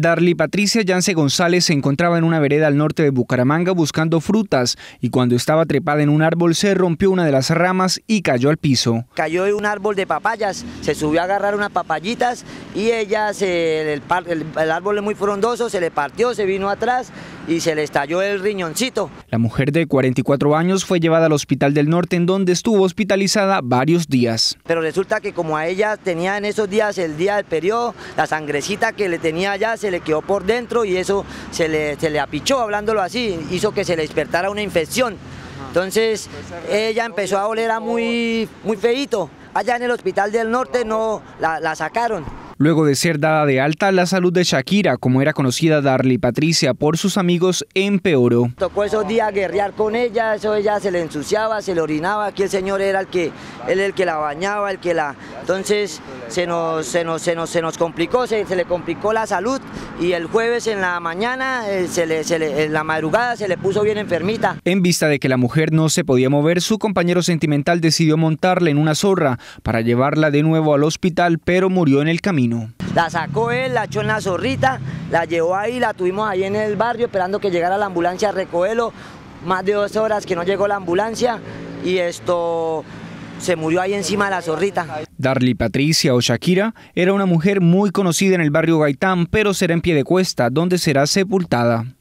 Darly Patricia Yance González se encontraba en una vereda al norte de Bucaramanga buscando frutas y cuando estaba trepada en un árbol se rompió una de las ramas y cayó al piso. Cayó de un árbol de papayas, se subió a agarrar unas papayitas y ella, se, el, el árbol es muy frondoso, se le partió, se vino atrás y se le estalló el riñoncito. La mujer de 44 años fue llevada al Hospital del Norte en donde estuvo hospitalizada varios días. Pero resulta que como a ella tenía en esos días el día del periodo, la sangrecita que le tenía allá se le quedó por dentro y eso se le, se le apichó, hablándolo así, hizo que se le despertara una infección. Entonces pues ella empezó a oler a muy, muy feito. Allá en el Hospital del Norte no la sacaron. Luego de ser dada de alta, la salud de Shakira, como era conocida Darly Patricia por sus amigos, empeoró. Tocó esos días guerrear con ella, eso ella se le ensuciaba, se le orinaba, aquí el señor era el que, él el que la bañaba, el que la... Entonces se nos, se nos, se nos, complicó, se le complicó la salud y el jueves en la mañana, eh, se en la madrugada, se le puso bien enfermita. En vista de que la mujer no se podía mover, su compañero sentimental decidió montarla en una zorra para llevarla de nuevo al hospital, pero murió en el camino. La sacó él, la echó en la zorrita, la llevó ahí, la tuvimos ahí en el barrio esperando que llegara la ambulancia a Más de dos horas que no llegó la ambulancia y esto se murió ahí encima de la zorrita. Darly Patricia Oshakira era una mujer muy conocida en el barrio Gaitán, pero será en pie de cuesta, donde será sepultada.